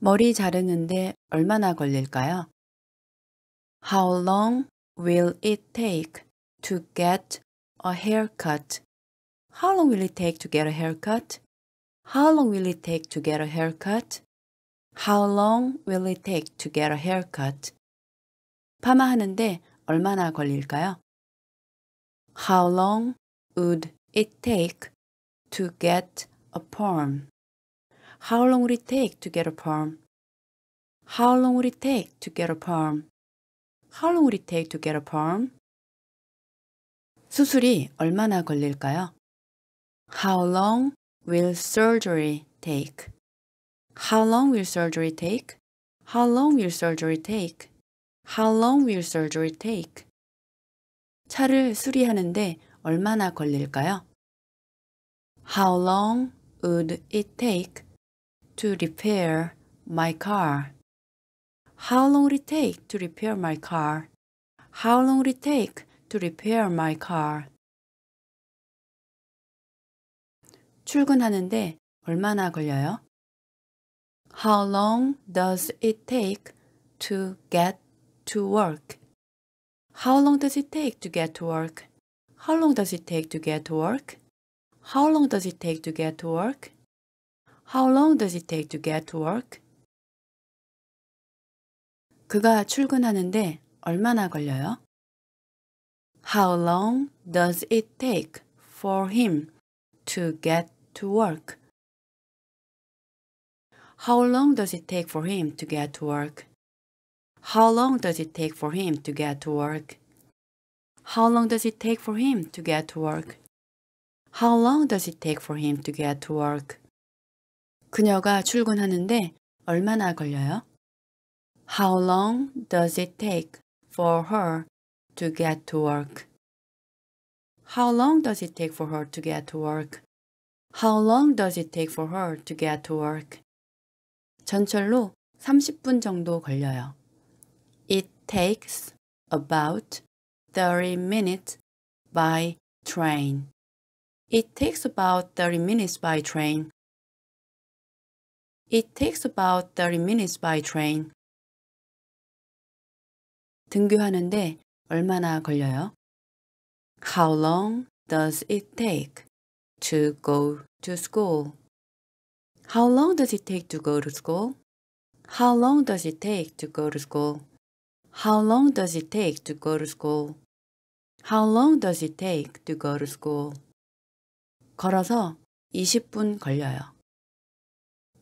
머리 자르는데 얼마나 걸릴까요? How long will it take to get a haircut? How long will it take to get a haircut? How long will it take to get a haircut? How long will it take to get a haircut? 파마하는데 얼마나 걸릴까요? How long would it take to get a perm? How long would it take to get a perm? How long would it take to get a perm? How long would it take to get a perm? 수술이 얼마나 걸릴까요? How long will surgery take? How long will surgery take? How long will surgery take? How long will surgery take? 차를 수리하는데 얼마나 걸릴까요? How long would it take to repair my car? How long will it take to repair my car? How long will it take to repair my car? 출근하는데 얼마나 걸려요? How long does it take to get to work? How long does it take to get to work? How long does it take to get to work? How long does it take to get to work? How long does it take to get to work? 그가 출근하는데 얼마나 걸려요? How long does it take for him to get to work? How long does it take for him to get to work? How long does it take for him to get to work? How long does it take for him to get to work? How long does it take for him to get to work? 그녀가 출근하는데 얼마나 걸려요? How long does it take for her to get to work? How long does it take for her to get to work? How long does it take for her to get to work? 전철로 30분 정도 걸려요. It takes about 30 minutes by train. It takes about 30 minutes by train. It takes about 30 minutes by train. 등교하는데 얼마나 걸려요? How long does it take to go to school? How long does it take to go to school? How long does it take to go to school? How long does it take to go to school? How long does it take to go to school? 걸어서 20분 걸려요.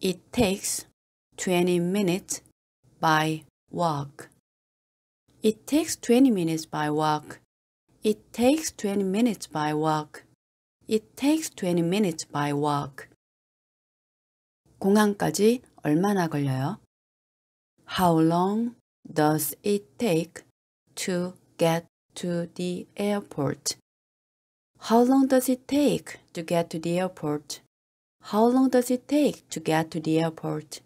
It takes 20 minutes by walk. It takes 20 minutes by walk. It takes 20 minutes by walk. It takes 20 minutes by walk. 공항까지 얼마나 걸려요? How long does it take to get to the airport? How long does it take to get to the airport? How long does it take to get to the airport?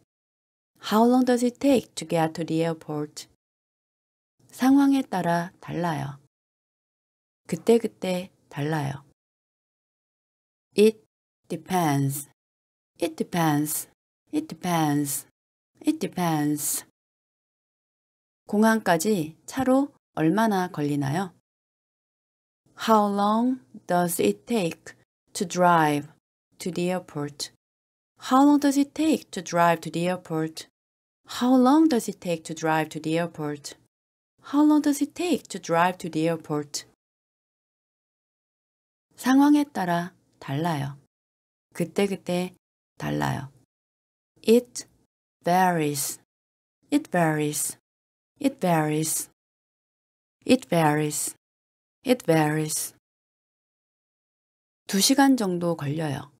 How long does it take to get to the airport? 상황에 따라 달라요. 그때그때 그때 달라요. It depends. It depends. It depends. It depends. 공항까지 차로 얼마나 걸리나요? How long does it take to drive to the airport? How long does it take to drive to the airport? How long does it take to drive to the airport? How long does it take to drive to the airport? 상황에 따라 달라요. 그때그때 그때 달라요. It varies. It varies. It varies. It varies. It varies. 2시간 정도 걸려요.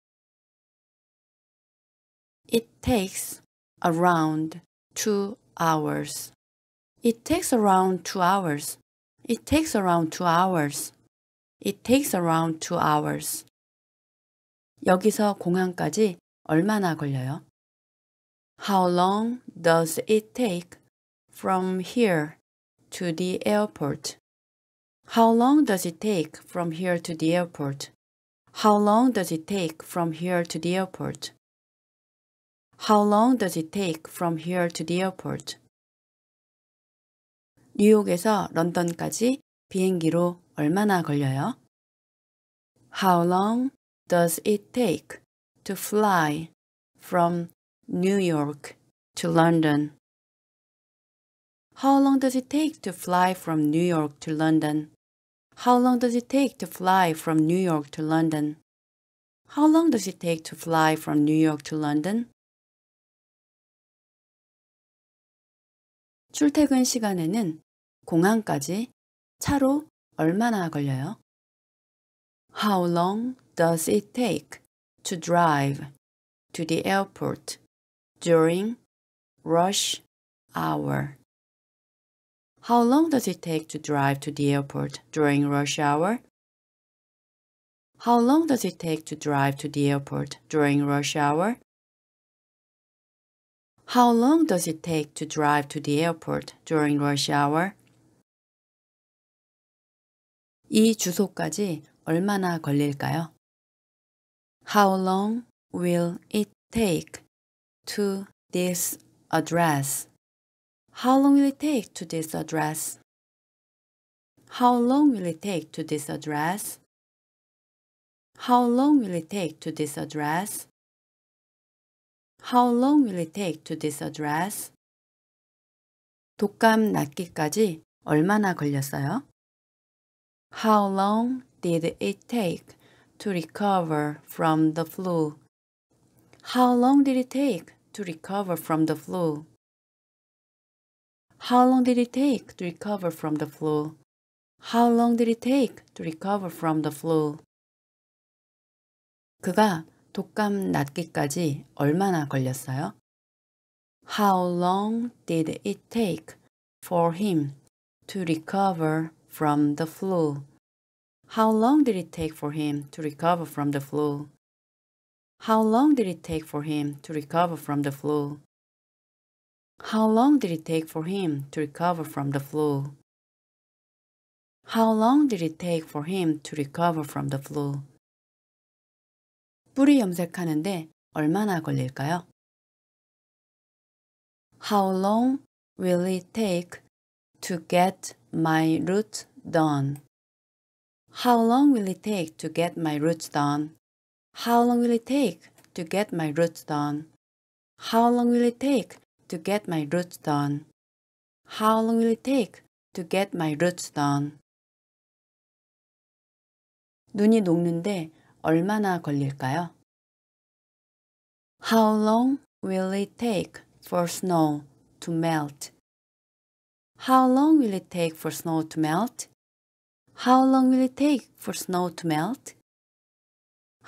It takes around two hours. It takes around two hours. It takes around two hours. It takes around two hours. 여기서 공항까지 얼마나 걸려요? How long does it take from here to the airport? How long does it take from here to the airport? How long does it take from here to the airport? How long does it take from here to the airport? 뉴욕에서 런던까지 비행기로 얼마나 걸려요? How long does it take to fly from New York to London? How long does it take to fly from New York to London? How long does it take to fly from New York to London? How long does it take to fly from New York to London? 출퇴근 시간에는 공항까지 차로 얼마나 걸려요? How long does it take to drive to the airport during rush hour? How long does it take to drive to the airport during rush hour? How long does it take to drive to the airport during rush hour? How long does it take to drive to the airport during rush hour? 이 주소까지 얼마나 걸릴까요? How long will it take to this address? How long will it take to this address? How long will it take to this address? How long will it take to this address? How long will it take to this address? 독감 낫기까지 얼마나 걸렸어요? How long did it take to recover from the flu? How long did it take to recover from the flu? How long did it take to recover from the flu? How long did it take to recover from the flu? 그가 독감 낫기까지 얼마나 걸렸어요? How long did it take for him to recover from the flu? How long did it take for him to recover from the flu? How long did it take for him to recover from the flu? How long did it take for him to recover from the flu? How long did it take for him to recover from the flu? 뿌리 염색하는데 얼마나 걸릴까요? How long will it take to get my root done? How long will it take to get my roots done? How long will it take to get my roots done? How long will it take to get my roots done? How long will it take to get my roots done? 눈이 녹는데 얼마나 걸릴까요? How long will it take for snow to melt? How long will it take for snow to melt? How long will it take for snow to melt?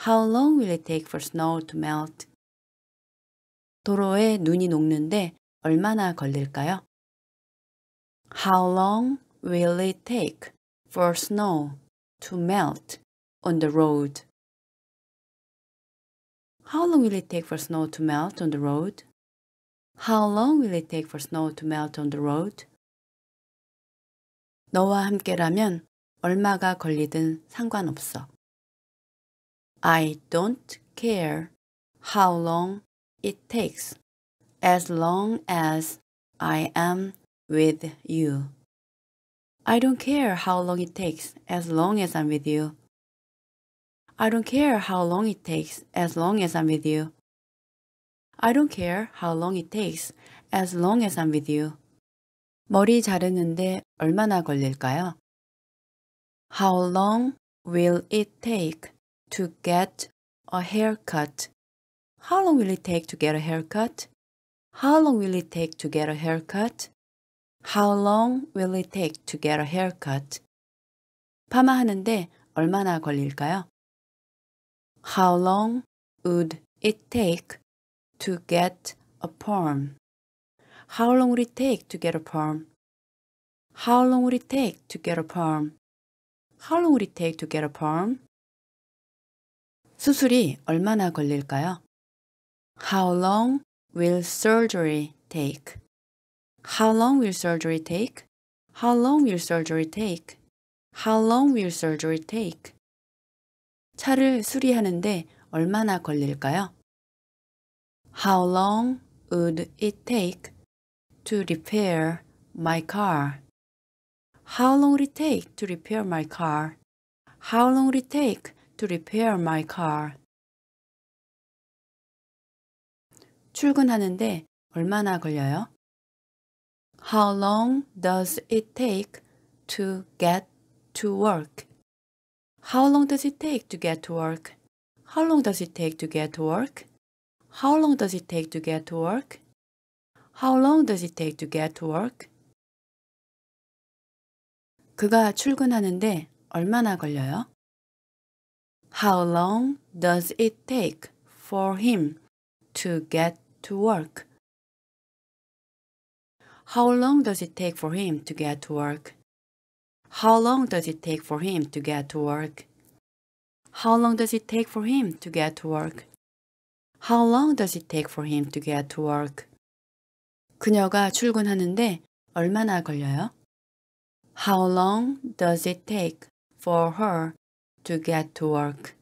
How long will it take for snow to melt? 도로에 눈이 녹는데 얼마나 걸릴까요? How long will it take for snow to melt on the road? How long will it take for snow to melt on the road? How long will it take for snow to melt on the road? 너와 함께라면 얼마가 걸리든 상관없어. I don't care how long it takes as long as I am with you. I don't care how long it takes as long as I'm with you. I don't care how long it takes as long as I'm with you. I don't care how long it takes as long as I'm with you. 머리 자르는데 얼마나 걸릴까요? How long will it take to get a haircut? How long will it take to get a haircut? How long will it take to get a haircut? How long will it take to get a haircut? 파마하는데 얼마나 걸릴까요? How long would it take to get a perm? How long would it take to get a perm? How long would it take to get a perm? How long would it take to get a perm? 수술이 얼마나 걸릴까요? How long will surgery take? How long will surgery take? How long will surgery take? How long will surgery take? 차를 수리하는데 얼마나 걸릴까요? How long would it take to repair my car? How long would it take to repair my car? How long would it take to repair my car? 출근하는데 얼마나 걸려요? How long does it take to get to work? How long does it take to get to work? How long does it take to get to work? How long does it take to get to work? How long does it take to get to work? 그가 출근하는데 얼마나 걸려요? How long does it take for him to get to work? How long does it take for him to get to work? How long does it take for him to get to work? How long does it take for him to get to work? How long does it take for him to get to work? 그녀가 출근하는데 얼마나 걸려요? How long does it take for her to get to work?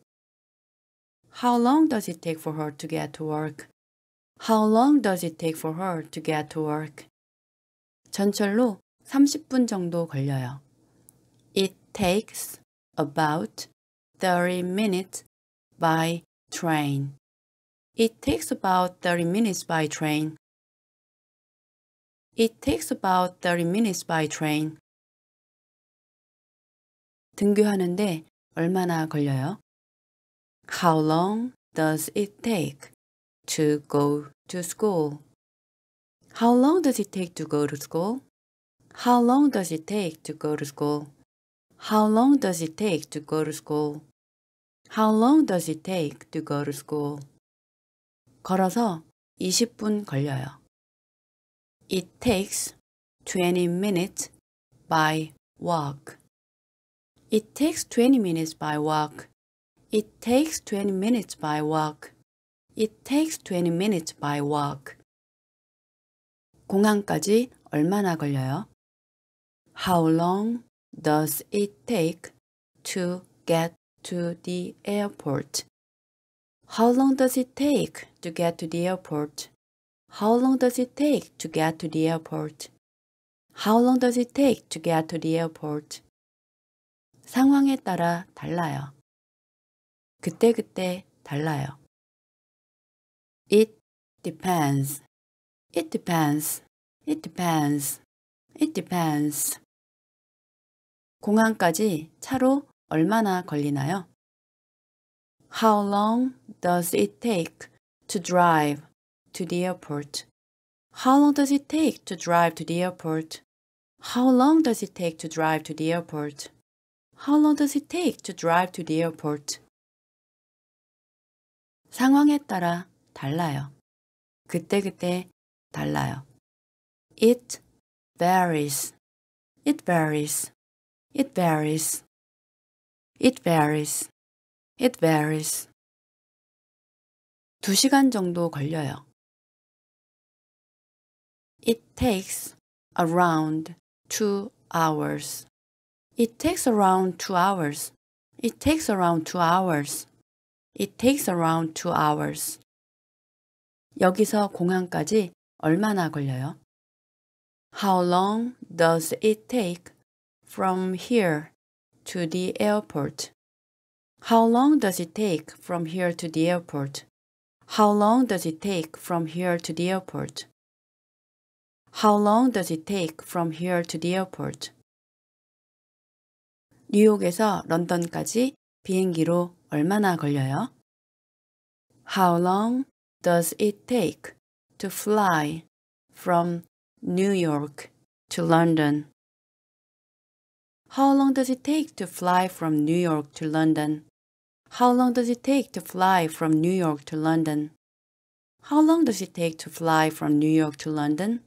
How long does it take for her to get to work? How long does it take for her to get to work? 전철로 30분 정도 걸려요 takes about 30 minutes by train. It takes about 30 minutes by train. It takes about 30 minutes by train. 등교하는데 얼마나 걸려요? How long does it take to go to school? How long does it take to go to school? How long does it take to go to school? How long does it take to go to school? How long does it take to go to school? 걸어서 20분 걸려요. It takes 20 minutes by walk. It takes 20 minutes by walk. It takes 20 minutes by walk. It takes 20 minutes by walk. 공항까지 얼마나 걸려요? How long does it take to get to the airport? How long does it take to get to the airport? How long does it take to get to the airport? How long does it take to get to the airport? 상황에 따라 달라요. 그때그때 그때 달라요. It depends. It depends. It depends. It depends. 공항까지 차로 얼마나 걸리나요? How long does it take to drive to the airport? How long does it take to drive to the airport? How long does it take to drive to the airport? How long does it take to drive to the airport? 상황에 따라 달라요. 그때그때 달라요. It varies. It varies. It varies. It varies. It varies. 두 시간 정도 걸려요. It takes around two hours. It takes around two hours. It takes around two hours. It takes around two hours. 여기서 공항까지 얼마나 걸려요? How long does it take from here to the airport? How long does it take from here to the airport? How long does it take from here to the airport? How long does it take from here to the airport? 뉴욕에서 런던까지 비행기로 얼마나 걸려요? How long does it take to fly from New York to London? How long does it take to fly from New York to London? How long does it take to fly from New York to London? How long does it take to fly from New York to London?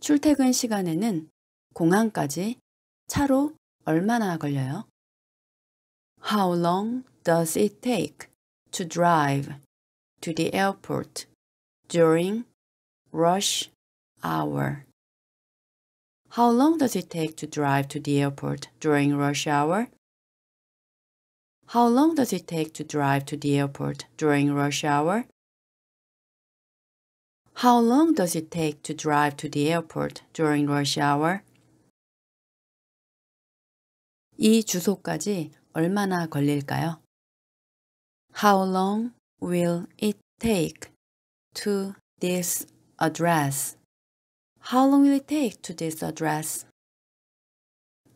출퇴근 시간에는 공항까지 차로 얼마나 걸려요? How long does it take to drive to the airport during rush hour? How long does it take to drive to the airport during rush hour? How long does it take to drive to the airport during rush hour? How long does it take to drive to the airport during rush hour? 이 주소까지 얼마나 걸릴까요? How long will it take to this address how long will it take to this address?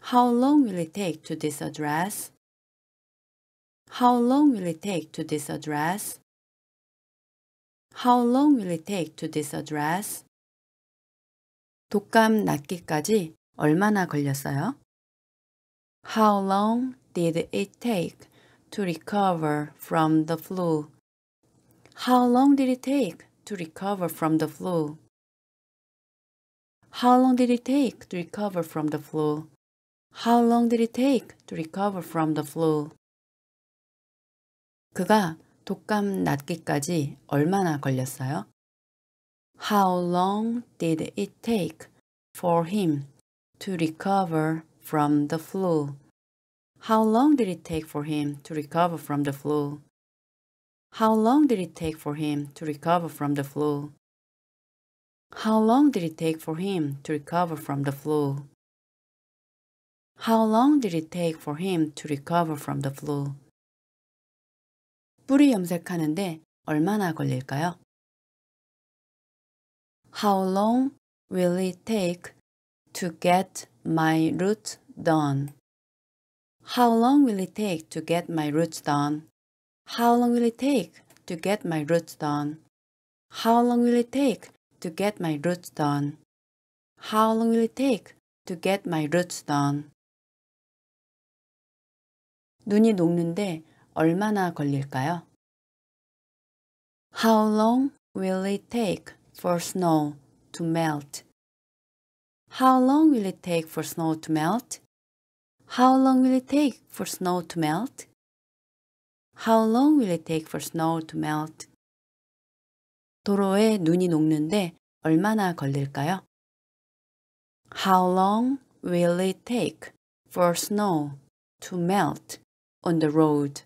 How long will it take to this address? How long will it take to this address? How long will it take to this address? 독감 낫기까지 얼마나 걸렸어요? How long did it take to recover from the flu? How long did it take to recover from the flu? How long did it take to recover from the flu? How long did it take to recover from the flu? 그가 독감 낫기까지 얼마나 걸렸어요? How long did it take for him to recover from the flu? How long did it take for him to recover from the flu? How long did it take for him to recover from the flu? How long did it take for him to recover from the flu? How long did it take for him to recover from the flu? 뿌리 염색하는데 얼마나 걸릴까요? How long will it take to get my roots done? How long will it take to get my roots done? How long will it take to get my roots done? How long will it take to get my roots done? How long will it take to get my roots done? 눈이 녹는데 얼마나 걸릴까요? How long will it take for snow to melt? How long will it take for snow to melt? How long will it take for snow to melt? How long will it take for snow to melt? 도로에 눈이 녹는데 얼마나 걸릴까요? How long will it take for snow to melt on the road?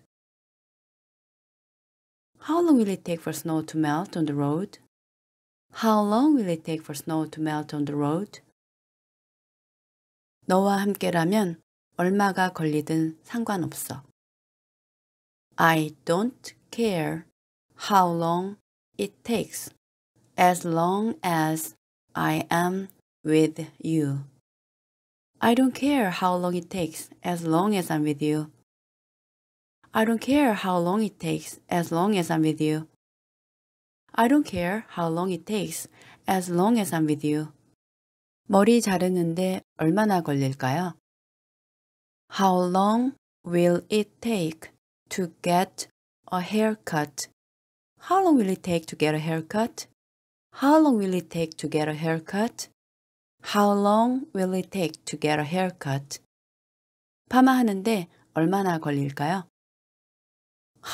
How long will it take for snow to melt on the road? How long will it take for snow to melt on the road? 너와 함께라면 얼마가 걸리든 상관없어. I don't care how long it takes as long as I am with you. I don't care how long it takes as long as I'm with you. I don't care how long it takes as long as I'm with you. I don't care how long it takes as long as I'm with you. 머리 자르는데 얼마나 걸릴까요? How long will it take to get a haircut how long will it take to get a haircut? How long will it take to get a haircut? How long will it take to get a haircut? 파마하는데 얼마나 걸릴까요?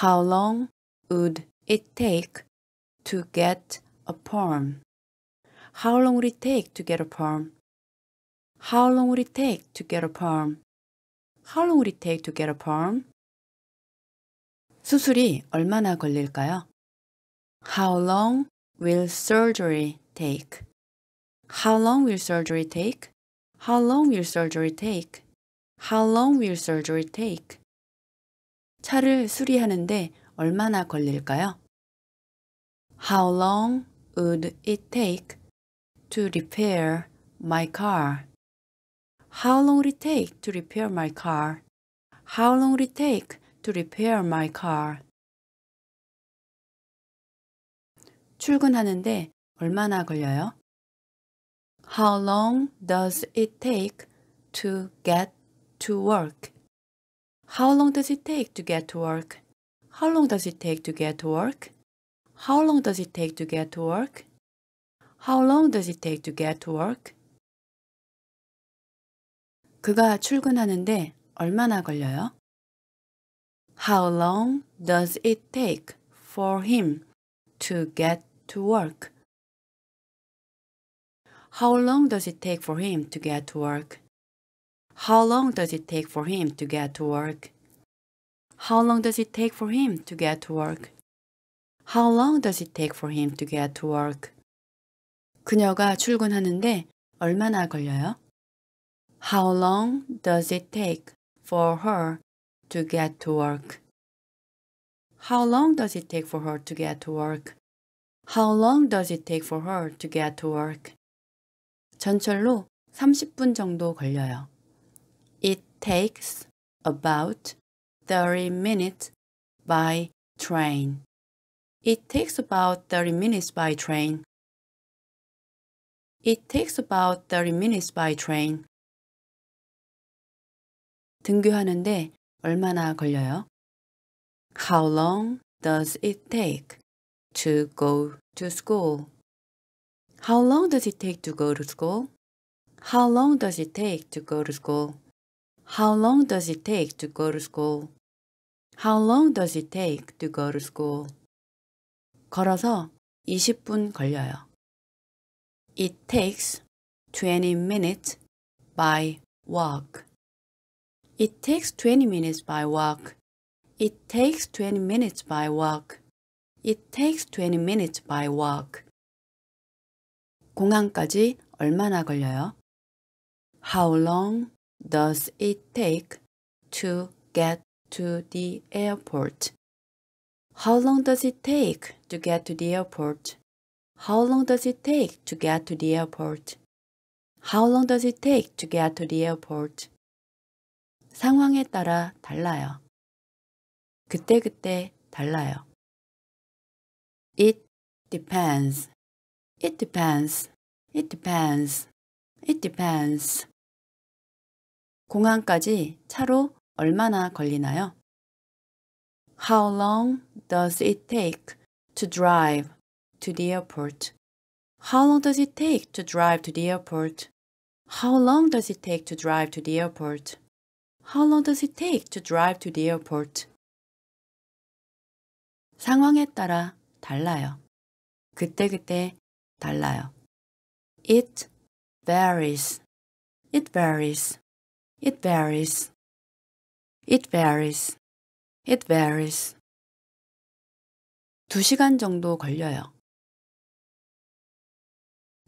How long would it take to get a perm? How long would it take to get a perm? How long would it take to get a perm? How long would it take to get a perm? 수술이 얼마나 걸릴까요? How long will surgery take? How long will surgery take? How long will surgery take? How long will surgery take? 차를 수리하는데 얼마나 걸릴까요? How long would it take to repair my car? How long would it take to repair my car? How long would it take to repair my car? 출근하는데 얼마나 걸려요? How long does it take to get to work? How long does it take to get to work? How long does it take to get to work? How long does it take to get to work? How long does it take to get to work? 그가 출근하는데 얼마나 걸려요? How long does it take for him to get to work? How long does it take for him to get to work? How long does it take for him to get to work? How long does it take for him to get to work? How long does it take for him to get to work? 그녀가 출근하는데 얼마나 걸려요? How long does it take for her to get to work? How long does it take for her to get to work? How long does it take for her to get to work? 전철로 30분 정도 걸려요. It takes about 30 minutes by train. It takes about 30 minutes by train. It takes about 30 minutes by train. 등교하는데 얼마나 걸려요? How long does it take to go to school? How long does it take to go to school? How long does it take to go to school? How long does it take to go to school? How long does it take to go to school? 걸어서 20분 걸려요. It takes 20 minutes by walk. It takes 20 minutes by walk. It takes 20 minutes by walk. It takes 20 minutes by walk. 공항까지 얼마나 걸려요? How long does it take to get to the airport? How long does it take to get to the airport? How long does it take to get to the airport? How long does it take to get to the airport? 상황에 따라 달라요. 그때그때 그때 달라요. It depends. It depends. It depends. It depends. 공항까지 차로 얼마나 걸리나요? How long does it take to drive to the airport? How long does it take to drive to the airport? How long does it take to drive to the airport? How long does it take to drive to the airport? 상황에 따라 달라요. 그때그때 그때 달라요. It varies. It varies. It varies. It varies. It varies. 두 시간 정도 걸려요.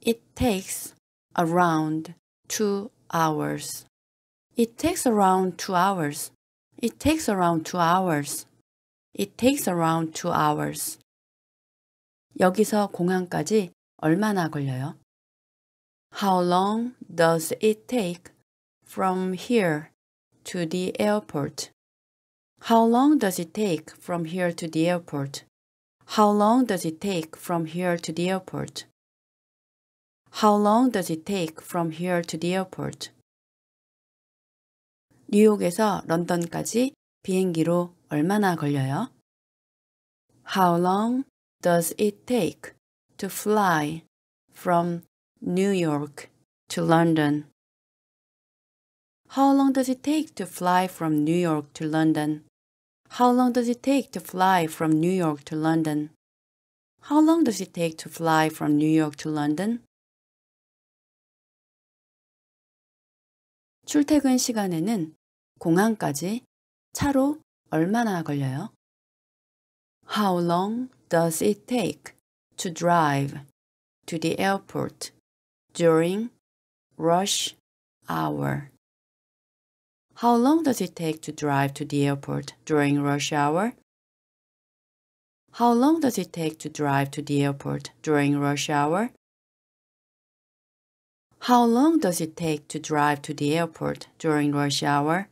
It takes around two hours. It takes around two hours. It takes around two hours. It takes around two hours. 여기서 공항까지 얼마나 걸려요? How long does it take from here to the airport? How long does it take from here to the airport? How long does it take from here to the airport? How long does it take from here to the airport? 뉴욕에서 런던까지 비행기로 얼마나 걸려요? How long does it take to fly from New York to London? How long does it take to fly from New York to London? How long does it take to fly from New York to London? How long does it take to fly from New York to London? 출퇴근 시간에는 공항까지 차로 얼마나 걸려요? How long does it take to drive to the airport during rush hour? How long does it take to drive to the airport during rush hour? How long does it take to drive to the airport during rush hour? How long does it take to drive to the airport during rush hour?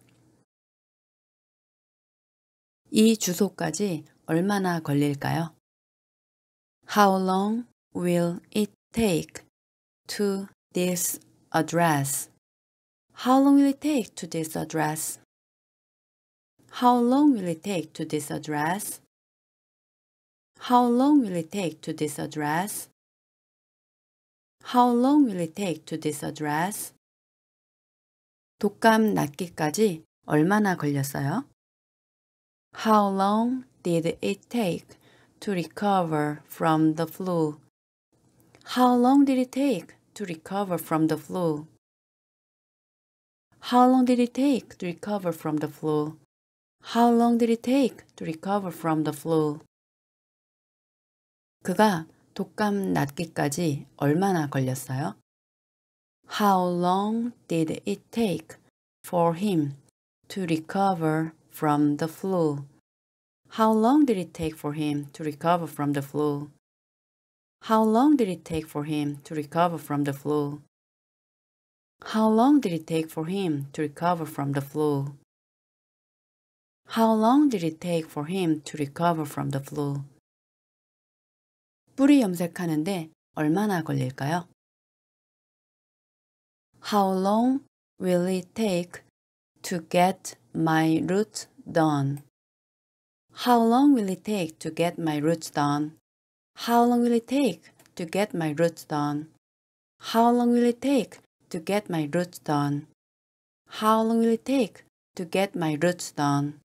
이 주소까지 얼마나 걸릴까요? How long will it take to this address? How long will it take to this address? How long will it take to this address? How long will it take to this address? How long will it take to this address? 독감 낫기까지 얼마나 걸렸어요? How long did it take to recover from the flu? How long did it take to recover from the flu? How long did it take to recover from the flu? How long did it take to recover from the flu? 그가 독감 낫기까지 얼마나 걸렸어요? How long did it take for him to recover from the flu? How long did it take for him to recover from the flu? How long did it take for him to recover from the flu? How long did it take for him to recover from the flu? How long did it take for him to recover from the flu? 뿌리 염색하는데 얼마나 걸릴까요? How long will it take to get my root done? How long will it take to get my roots done? How long will it take to get my roots done? How long will it take to get my roots done? How long will it take to get my roots done?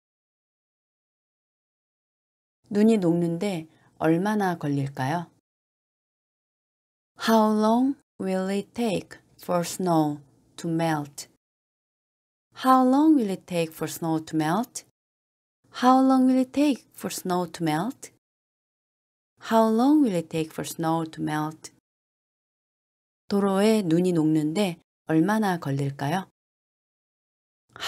눈이 녹는데 얼마나 걸릴까요? How long will it take for snow to melt? How long will it take for snow to melt? How long will it take for snow to melt? How long will it take for snow to melt? 도로에 눈이 녹는데 얼마나 걸릴까요?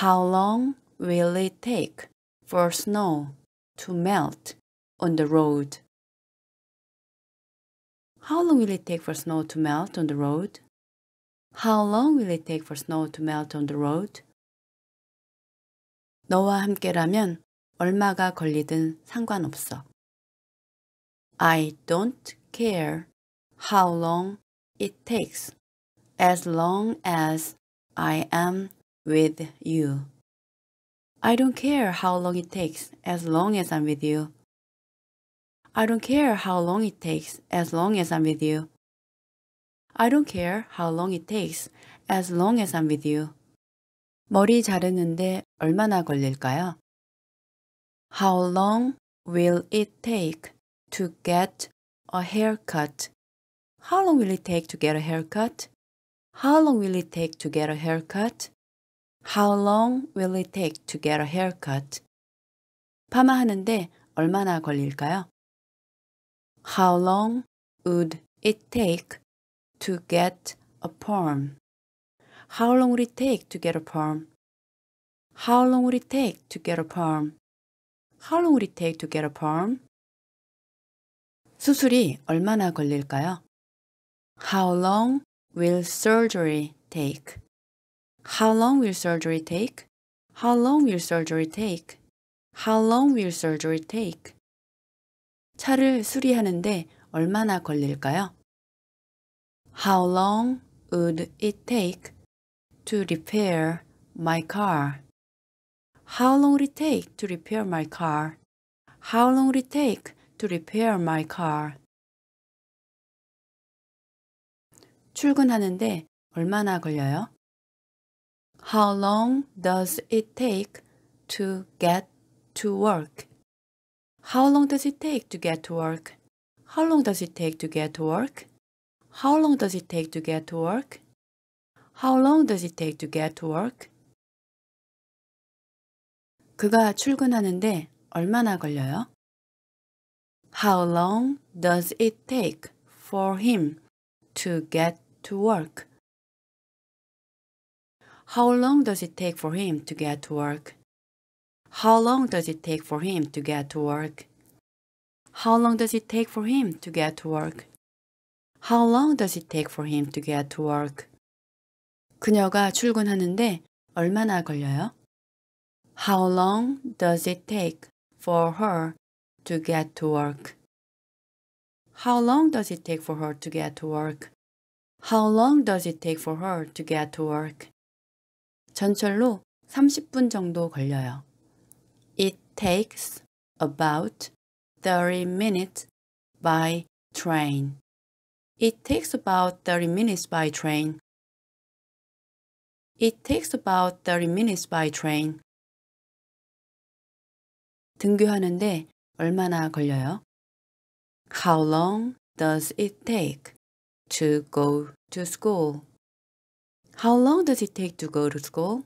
How long will it take for snow to melt on the road? How long will it take for snow to melt on the road? How long will it take for snow to melt on the road? 너와 함께라면 얼마가 걸리든 상관없어. I don't care how long it takes as long as I am with you. I don't care how long it takes as long as I'm with you. I don't care how long it takes as long as I'm with you. I don't care how long it takes as long as I'm with you. 머리 자르는데 얼마나 걸릴까요? How long will it take to get a haircut? How long will it take to get a haircut? How long will it take to get a haircut? How long will it take to get a haircut? 파마하는데 얼마나 걸릴까요? How long would it take to get a perm? How long would it take to get a perm? How long would it take to get a perm? How long would it take to get a perm? 수술이 얼마나 걸릴까요? How long will surgery take? How long will surgery take? How long will surgery take? How long will surgery take? 차를 수리하는데 얼마나 걸릴까요? How long would it take to repair my car? How long does it take to repair my car? How long does it take to repair my car? 출근하는데 얼마나 걸려요? How long does it take to get to work? How long does it take to get to work? How long does it take to get to work? How long does it take to get to work? How long does it take to get to work? 그가 출근하는데 얼마나 걸려요? How long does it take for him to get to work? How long does it take for him to get to work? How long does it take for him to get to work? How long does it take for him to get to work? How long does it take for him to get to work? 그녀가 출근하는데 얼마나 걸려요? How long does it take for her to get to work? How long does it take for her to get to work? How long does it take for her to get to work? 전철로 30분 정도 걸려요. It takes about 30 minutes by train. It takes about 30 minutes by train. It takes about 30 minutes by train. 등교하는데 얼마나 걸려요? How long does it take to go to school? How long does it take to go to school?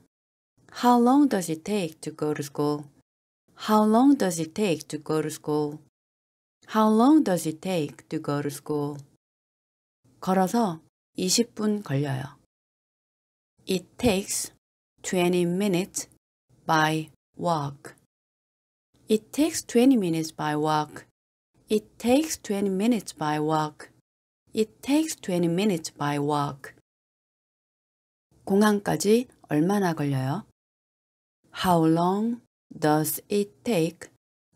How long does it take to go to school? How long does it take to go to school? How long does it take to go to school? 걸어서 20분 걸려요. It takes 20 minutes by walk. It takes 20 minutes by walk. It takes 20 minutes by walk. It takes 20 minutes by walk. 공항까지 얼마나 걸려요? How long does it take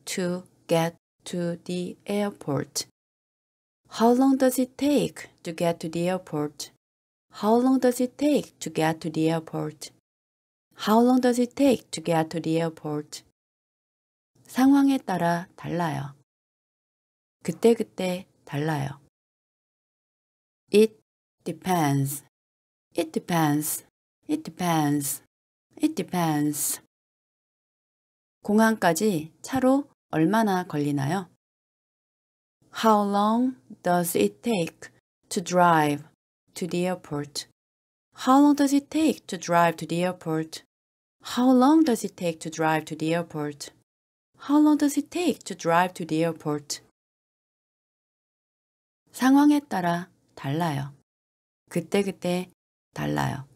to get to the airport? How long does it take to get to the airport? How long does it take to get to the airport? How long does it take to get to the airport? 상황에 따라 달라요. 그때그때 달라요. It depends. It depends. It depends. It depends. 공항까지 차로 얼마나 걸리나요? How long does it take to drive to the airport? How long does it take to drive to the airport? How long does it take to drive to the airport? How long does it take to drive to the airport? 상황에 따라 달라요. 그때그때 그때 달라요.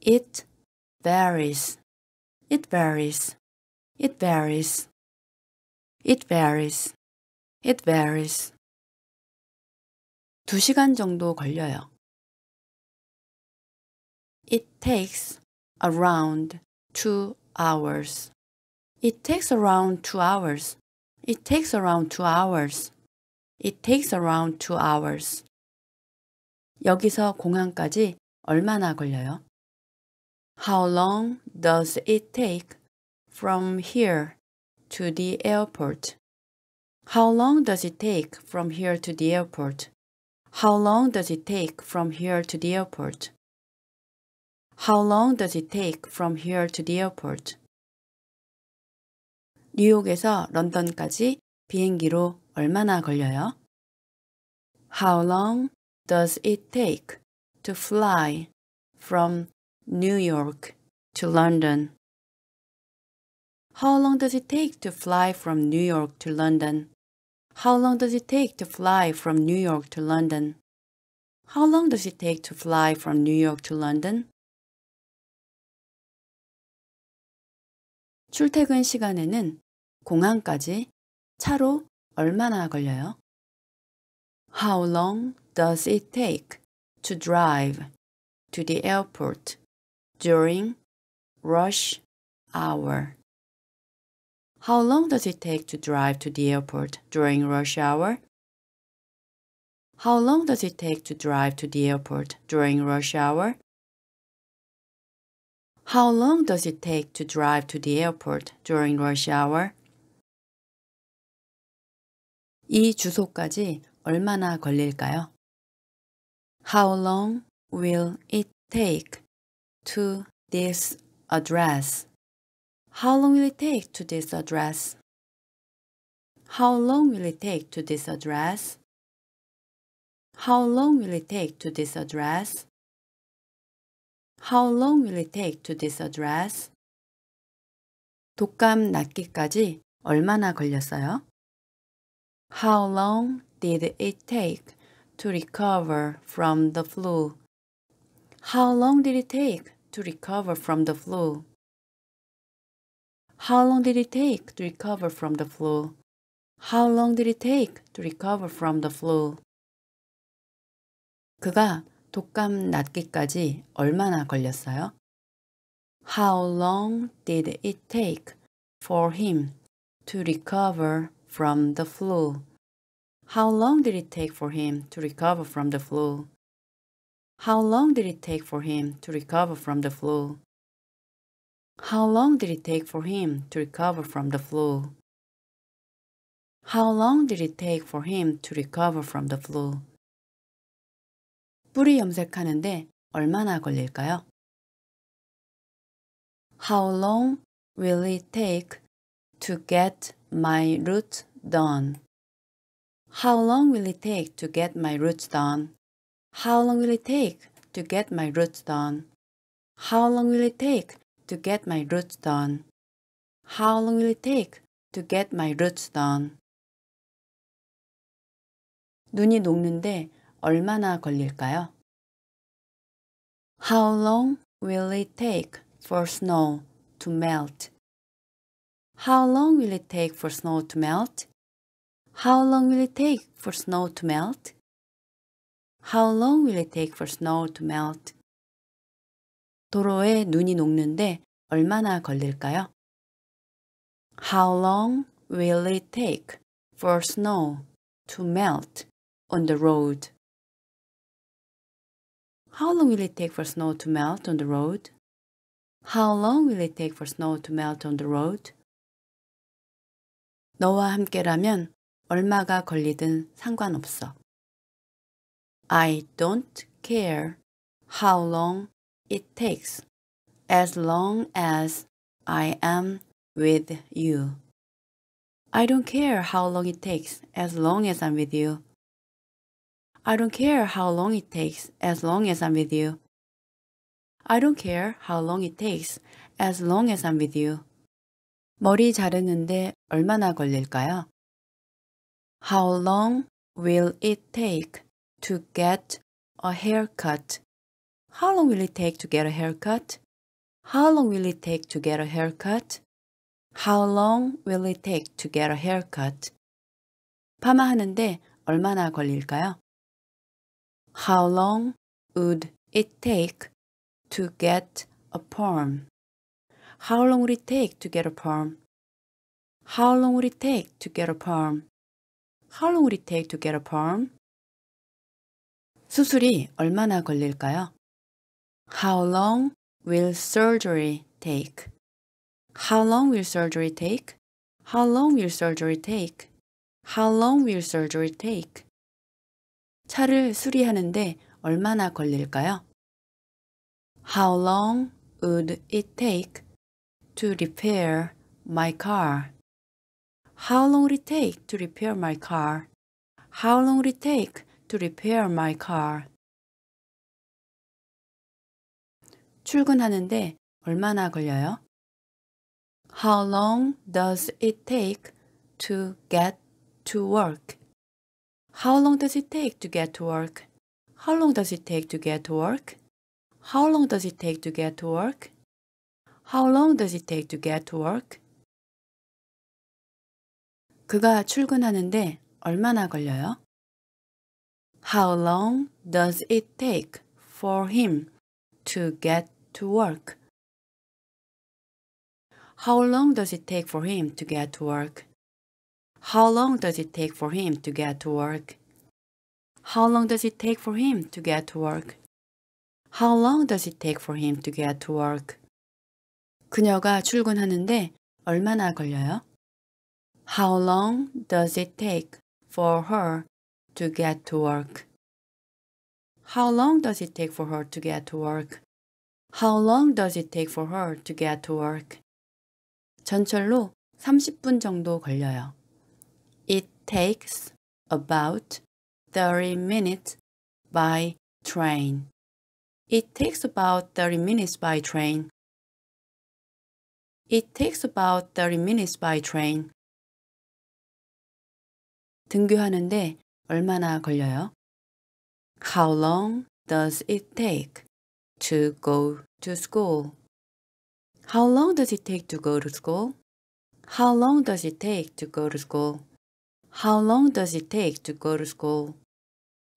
It varies. It varies. It varies. It varies. It varies. 두 시간 정도 걸려요. It takes around two hours. It takes around two hours. It takes around two hours. It takes around two hours. 여기서 공항까지 얼마나 걸려요? How long does it take from here to the airport? How long does it take from here to the airport? How long does it take from here to the airport? How long does it take from here to the airport? 뉴욕에서 런던까지 비행기로 얼마나 걸려요? How long does it take to fly from New York to London? How long does it take to fly from New York to London? How long does it take to fly from New York to London? How long does it take to fly from New York to London? 출퇴근 시간에는 공항까지 차로 얼마나 걸려요? How long does it take to drive to the airport during rush hour? How long does it take to drive to the airport during rush hour? How long does it take to drive to the airport during rush hour? How long does it take to drive to the airport during rush hour? 이 주소까지 얼마나 걸릴까요? How long will it take to this address? How long will it take to this address? How long will it take to this address? How long will it take to this address? How long will it take to this address? 독감 낫기까지 얼마나 걸렸어요? How long did it take to recover from the flu? How long did it take to recover from the flu? How long did it take to recover from the flu? How long did it take to recover from the flu? 그가 독감 낫기까지 얼마나 걸렸어요? How long did it take for him to recover from the flu? How long did it take for him to recover from the flu? How long did it take for him to recover from the flu? How long did it take for him to recover from the flu? How long did it take for him to recover from the flu? 뿌리 염색하는데 얼마나 걸릴까요? How long will it take to get my root done? How long will it take to get my roots done? How long will it take to get my roots done? How long will it take to get my roots done? How long will it take to get my roots done? 눈이 녹는데 얼마나 걸릴까요? How long will it take for snow to melt? How long will it take for snow to melt? How long will it take for snow to melt? How long will it take for snow to melt? 도로에 눈이 녹는데 얼마나 걸릴까요? How long will it take for snow to melt on the road? How long will it take for snow to melt on the road? How long will it take for snow to melt on the road? 너와 함께라면 얼마가 걸리든 상관없어. I don't care how long it takes as long as I am with you. I don't care how long it takes as long as I'm with you. I don't care how long it takes as long as I'm with you. I don't care how long it takes as long as I'm with you. 머리 자르는데 얼마나 걸릴까요? How long will it take to get a haircut? How long will it take to get a haircut? How long will it take to get a haircut? How long will it take to get a haircut? 파마하는데 얼마나 걸릴까요? How long would it take to get a perm? How long would it take to get a perm? How long would it take to get a perm? How long would it take to get a perm? 수술이 얼마나 걸릴까요? How long will surgery take? How long will surgery take? How long will surgery take? How long will surgery take? 차를 수리하는데 얼마나 걸릴까요? How long would it take to repair my car? How long would it take to repair my car? How long would it take to repair my car? 출근하는데 얼마나 걸려요? How long does it take to get to work? How long does it take to get to work? How long does it take to get to work? How long does it take to get to work? How long does it take to get to work? 그가 출근하는데 얼마나 걸려요? How long does it take for him to get to work? How long does it take for him to get to work? How long does it take for him to get to work? How long does it take for him to get to work? How long does it take for him to get to work? 그녀가 출근하는데 얼마나 걸려요? How long does it take for her to get to work? How long does it take for her to get to work? How long does it take for her to get to work? 전철로 30분 정도 걸려요 takes about 30 minutes by train. It takes about 30 minutes by train. It takes about 30 minutes by train. 등교하는데 얼마나 걸려요? How long does it take to go to school? How long does it take to go to school? How long does it take to go to school? How long does it take to go to school?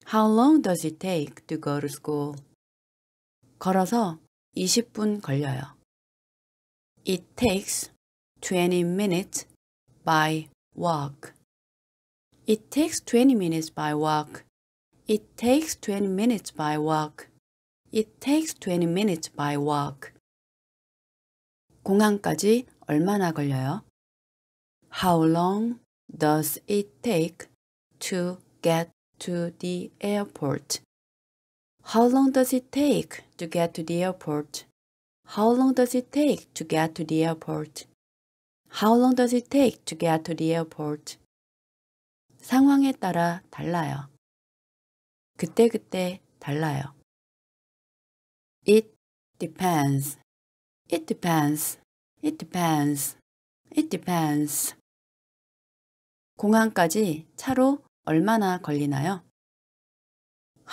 How long does it take to go to school? 걸어서 20분 걸려요. It takes 20 minutes by walk. It takes 20 minutes by walk. It takes 20 minutes by walk. It takes 20 minutes by walk. 공항까지 얼마나 걸려요? How long does it take to get to the airport? How long does it take to get to the airport? How long does it take to get to the airport? How long does it take to get to the airport? 상황에 따라 달라요. 그때그때 그때 달라요. It depends. It depends. It depends. It depends. 공항까지 차로 얼마나 걸리나요?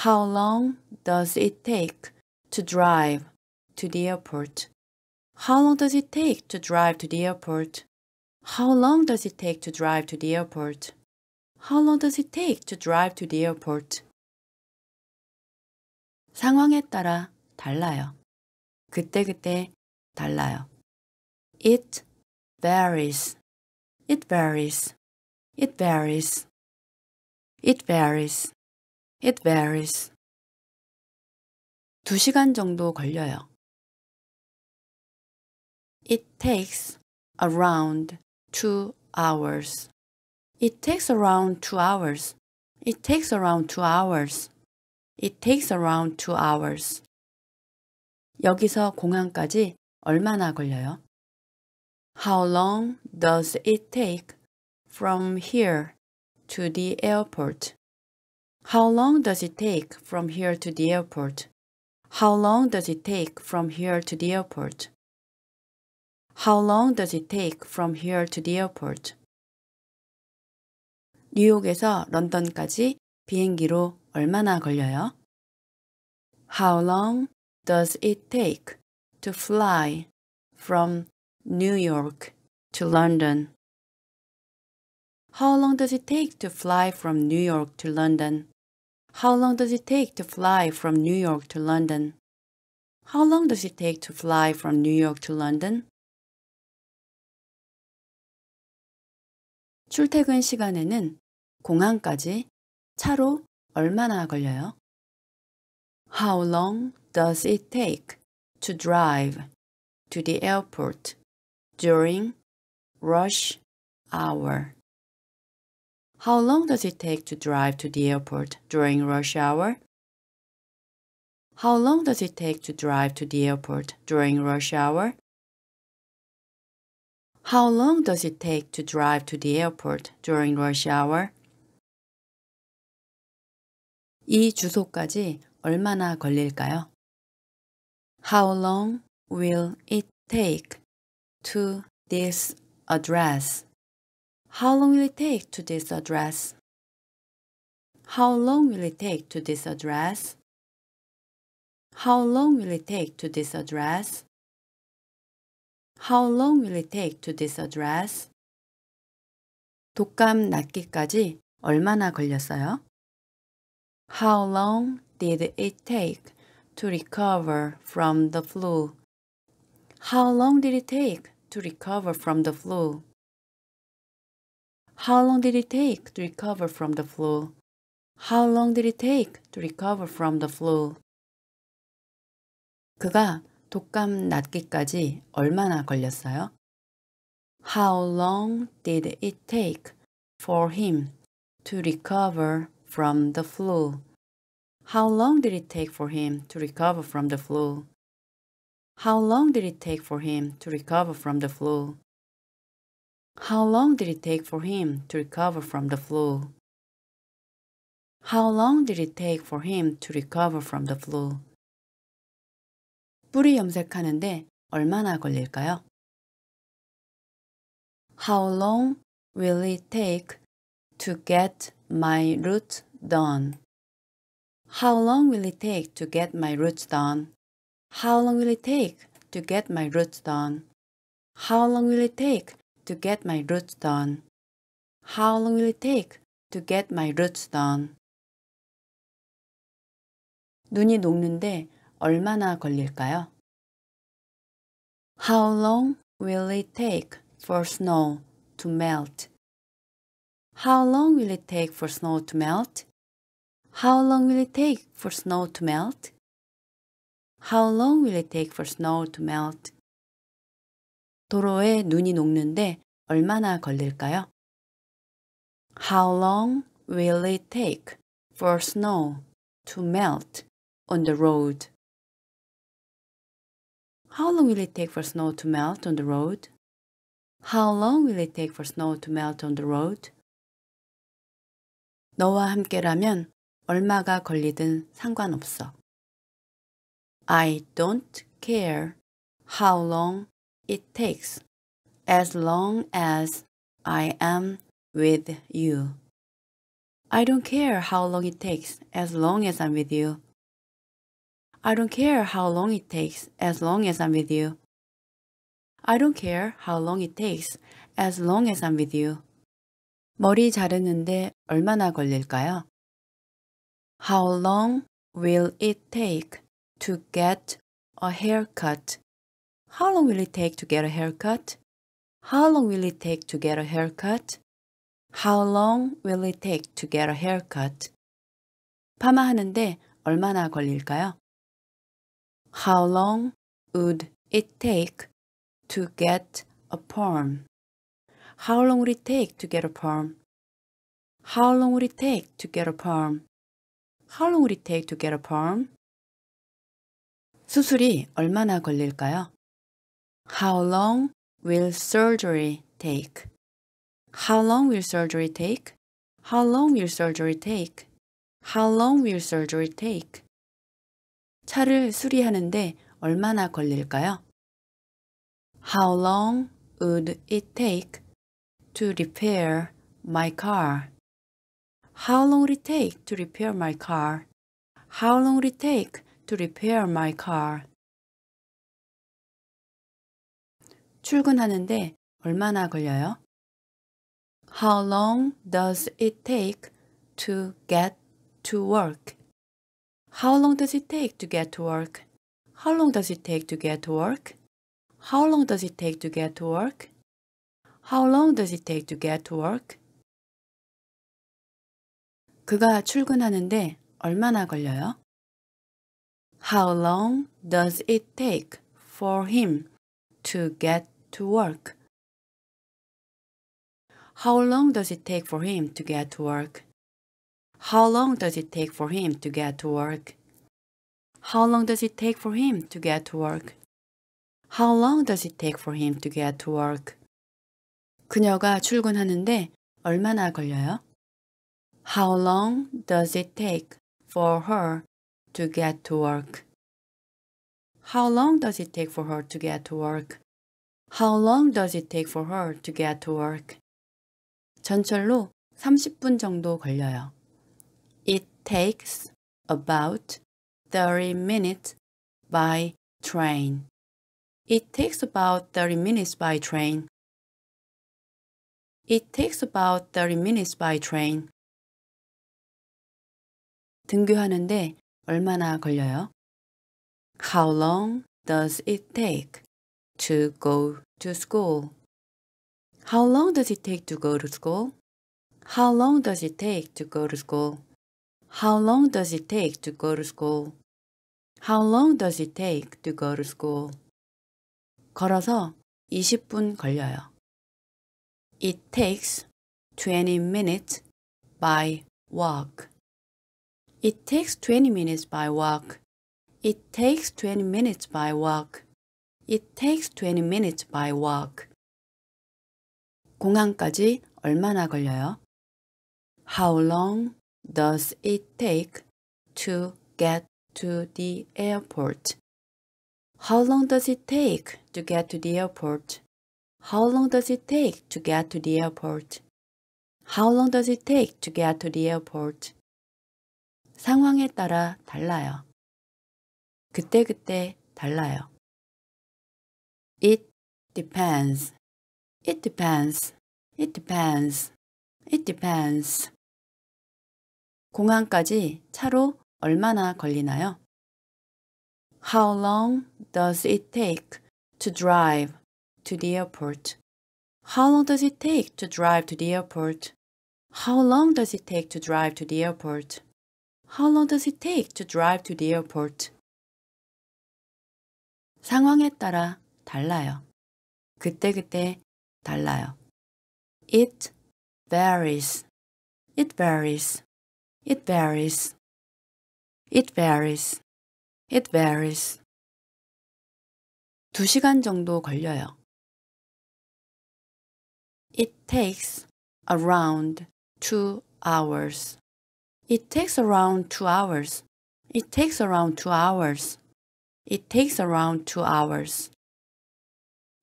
How long does it take to drive to the airport? How long does it take to drive to the airport? How long does it take to drive to the airport? How long does it take to drive to the airport? 상황에 따라 달라요. 그때그때 달라요. It varies. It varies. It varies. It varies. It varies. 2시간 정도 걸려요. It takes around 2 hours. It takes around 2 hours. It takes around 2 hours. It takes around 2 hours. 여기서 공항까지 얼마나 걸려요? How long does it take from here to the airport? How long does it take from here to the airport? How long does it take from here to the airport? How long does it take from here to the airport? 뉴욕에서 런던까지 비행기로 얼마나 걸려요? How long does it take to fly from New York to London? How long does it take to fly from New York to London? How long does it take to fly from New York to London? How long does it take to fly from New York to London? 출퇴근 시간에는 공항까지 차로 얼마나 걸려요? How long does it take to drive to the airport during rush hour? How long does it take to drive to the airport during rush hour? How long does it take to drive to the airport during rush hour? How long does it take to drive to the airport during rush hour? 이 주소까지 얼마나 걸릴까요? How long will it take to this address how long will it take to this address? How long will it take to this address? How long will it take to this address? How long will it take to this address? 독감 낫기까지 얼마나 걸렸어요? How long did it take to recover from the flu? How long did it take to recover from the flu? How long did it take to recover from the flu? How long did it take to recover from the flu? 그가 독감 낫기까지 얼마나 걸렸어요? How long did it take for him to recover from the flu? How long did it take for him to recover from the flu? How long did it take for him to recover from the flu? How long did it take for him to recover from the flu? How long did it take for him to recover from the flu? 뿌리 염색하는데 얼마나 걸릴까요? How long will it take to get my root done? How long will it take to get my roots done? How long will it take to get my roots done? How long will it take to get my roots done? How long will it take to get my roots done? 눈이 녹는데 얼마나 걸릴까요? How long will it take for snow to melt? How long will it take for snow to melt? How long will it take for snow to melt? How long will it take for snow to melt? 도로에 눈이 녹는데 얼마나 걸릴까요? How long will it take for snow to melt on the road? How long will it take for snow to melt on the road? How long will it take for snow to melt on the road? 너와 함께라면 얼마가 걸리든 상관없어. I don't care how long it takes as long as I am with you. I don't care how long it takes as long as I'm with you. I don't care how long it takes as long as I'm with you. I don't care how long it takes as long as I'm with you. 머리 자르는데 얼마나 걸릴까요? How long will it take to get a haircut how long will it take to get a haircut? How long will it take to get a haircut? How long will it take to get a haircut? 파마하는데 얼마나 걸릴까요? How long would it take to get a perm? How long would it take to get a perm? How long would it take to get a perm? How long would it take to get a perm? 수술이 얼마나 걸릴까요? How long will surgery take? How long will surgery take? How long will surgery take? How long will surgery take? 차를 수리하는데 얼마나 걸릴까요? How long would it take to repair my car? How long would it take to repair my car? How long would it take to repair my car? 출근하는데 얼마나 걸려요? How long does it take to get to work? How long does it take to get to work? How long does it take to get to work? How long does it take to get to work? How long does it take to get to work? 그가 출근하는데 얼마나 걸려요? How long does it take for him to get to work? How long does it take for him to get to work? How long does it take for him to get to work? How long does it take for him to get to work? How long does it take for him to get to work? 그녀가 출근하는데 얼마나 걸려요? How long does it take for her to get to work? How long does it take for her to get to work? How long does it take for her to get to work? 전철로 30분 정도 걸려요. It takes about 30 minutes by train. It takes about 30 minutes by train. It takes about 30 minutes by train. 등교하는데 얼마나 걸려요? How long does it take to go to school? How long does it take to go to school? How long does it take to go to school? How long does it take to go to school? How long does it take to go to school? 걸어서 20분 걸려요. It takes 20 minutes by walk. It takes 20 minutes by walk. It takes 20 minutes by walk. It takes 20 minutes by walk. 공항까지 얼마나 걸려요? How long does it take to get to the airport? How long does it take to get to the airport? How long does it take to get to the airport? How long does it take to get to the airport? 상황에 따라 달라요. 그때그때 달라요. It depends. It depends. It depends. It depends. 공항까지 차로 얼마나 걸리나요? How long does it take to drive to the airport? How long does it take to drive to the airport? How long does it take to drive to the airport? How long does it take to drive to the airport? 상황에 따라 달라요. 그때그때 달라요. It varies. It varies. It varies. It varies. It varies. 두 시간 정도 걸려요. It takes around two hours. It takes around two hours. It takes around two hours. It takes around two hours.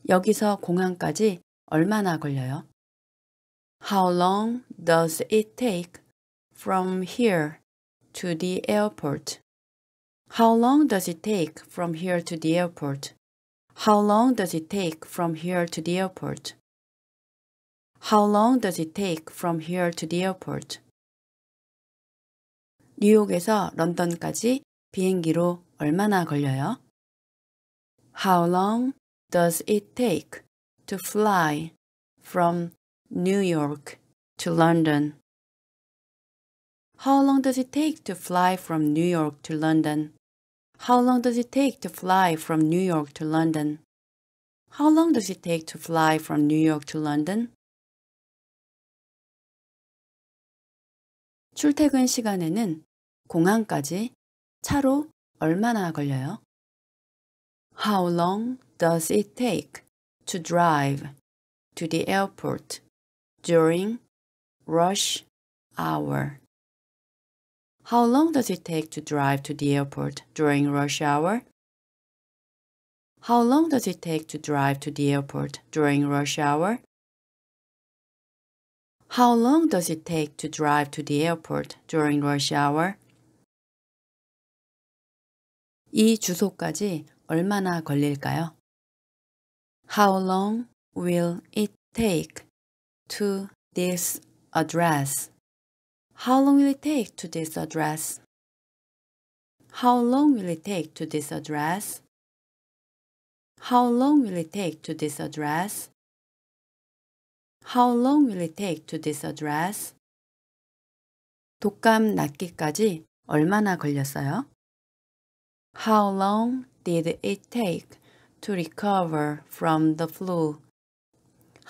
여기서 공항까지 얼마나 걸려요? How long does it take from here to the airport? How long does it take from here to the airport? How long does it take from here to the airport? How long does it take from here to the airport? 뉴욕에서 런던까지 비행기로 얼마나 걸려요? How long does it take to fly from New York to London? How long does it take to fly from New York to London? How long does it take to fly from New York to London? How long does it take to fly from New York to London? 출퇴근 시간에는 공항까지 차로 얼마나 걸려요? How long does it take to drive to the airport during rush hour? How long does it take to drive to the airport during rush hour? How long does it take to drive to the airport during rush hour? How long does it take to drive to the airport during rush hour? 이 주소까지 얼마나 걸릴까요? How long will it take to this address? How long will it take to this address? How long will it take to this address? How long will it take to this address? How long will it take to this address? 독감 낫기까지 얼마나 걸렸어요? How long did it take to recover from the flu.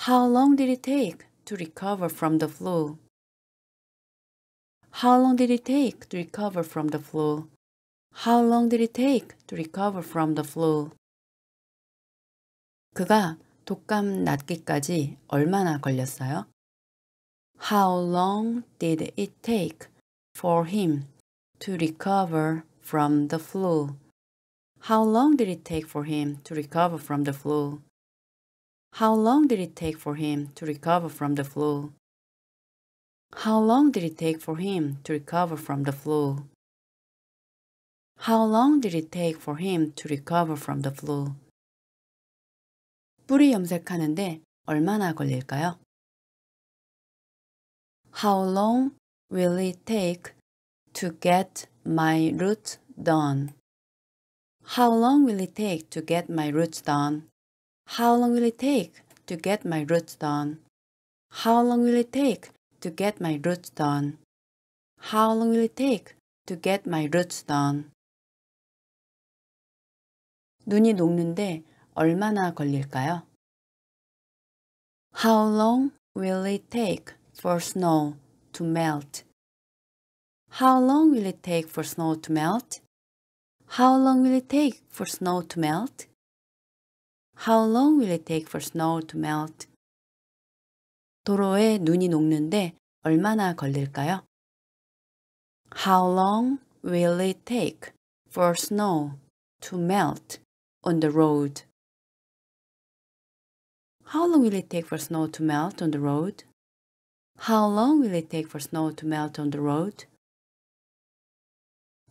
How long did it take to recover from the flu? How long did it take to recover from the flu? How long did it take to recover from the flu? 그가 독감 낫기까지 얼마나 걸렸어요? How long did it take for him to recover from the flu? How long did it take for him to recover from the flu? How long did it take for him to recover from the flu? How long did it take for him to recover from the flu? How long did it take for him to recover from the flu? 뿌리 염색하는데 얼마나 걸릴까요? How long will it take to get my root done? How long will it take to get my roots done? How long will it take to get my roots done? How long will it take to get my roots done? How long will it take to get my roots done? 눈이 녹는데 얼마나 걸릴까요? How long will it take for snow to melt? How long will it take for snow to melt? How long will it take for snow to melt? How long will it take for snow to melt? 도로에 눈이 녹는데 얼마나 걸릴까요? How long will it take for snow to melt on the road? How long will it take for snow to melt on the road? How long will it take for snow to melt on the road?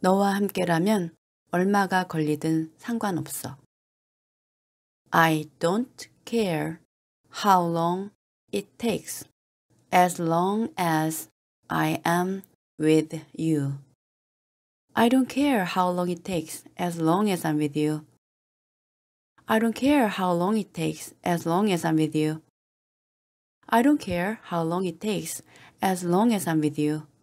너와 함께라면 얼마가 걸리든 상관없어. I don't care how long it takes as long as I am with you. I don't care how long it takes as long as I'm with you. I don't care how long it takes as long as I'm with you. I don't care how long it takes as long as I'm with you.